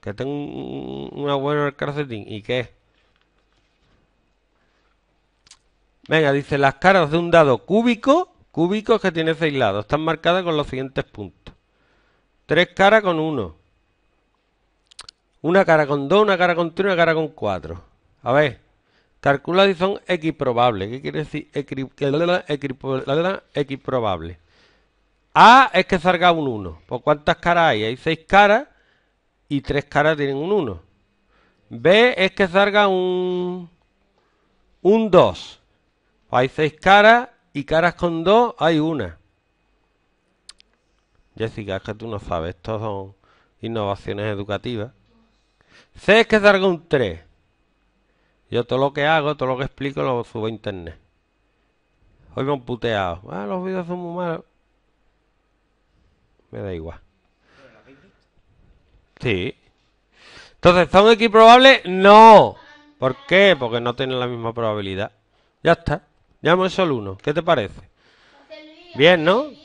Que tengo una buena en calcetín. ¿Y qué? Venga, dice, las caras de un dado cúbico, cúbicos que tiene seis lados, están marcadas con los siguientes puntos. Tres caras con uno. Una cara con dos, una cara con tres, una cara con cuatro. A ver, calcula y son equiprobables. ¿Qué quiere decir la probable A es que salga un 1. ¿Por cuántas caras hay? Hay seis caras y tres caras tienen un 1. B es que salga un, un 2. Hay seis caras y caras con dos hay una. Jessica, es que tú no sabes, estos son innovaciones educativas. C es que salga un 3. Yo todo lo que hago, todo lo que explico, lo subo a internet. Hoy me han puteado. Ah, los vídeos son muy malos. Me da igual. Sí. Entonces, ¿son equiprobables? No. ¿Por qué? Porque no tienen la misma probabilidad. Ya está. Llamo eso el 1. ¿Qué te parece? Bien, ¿no?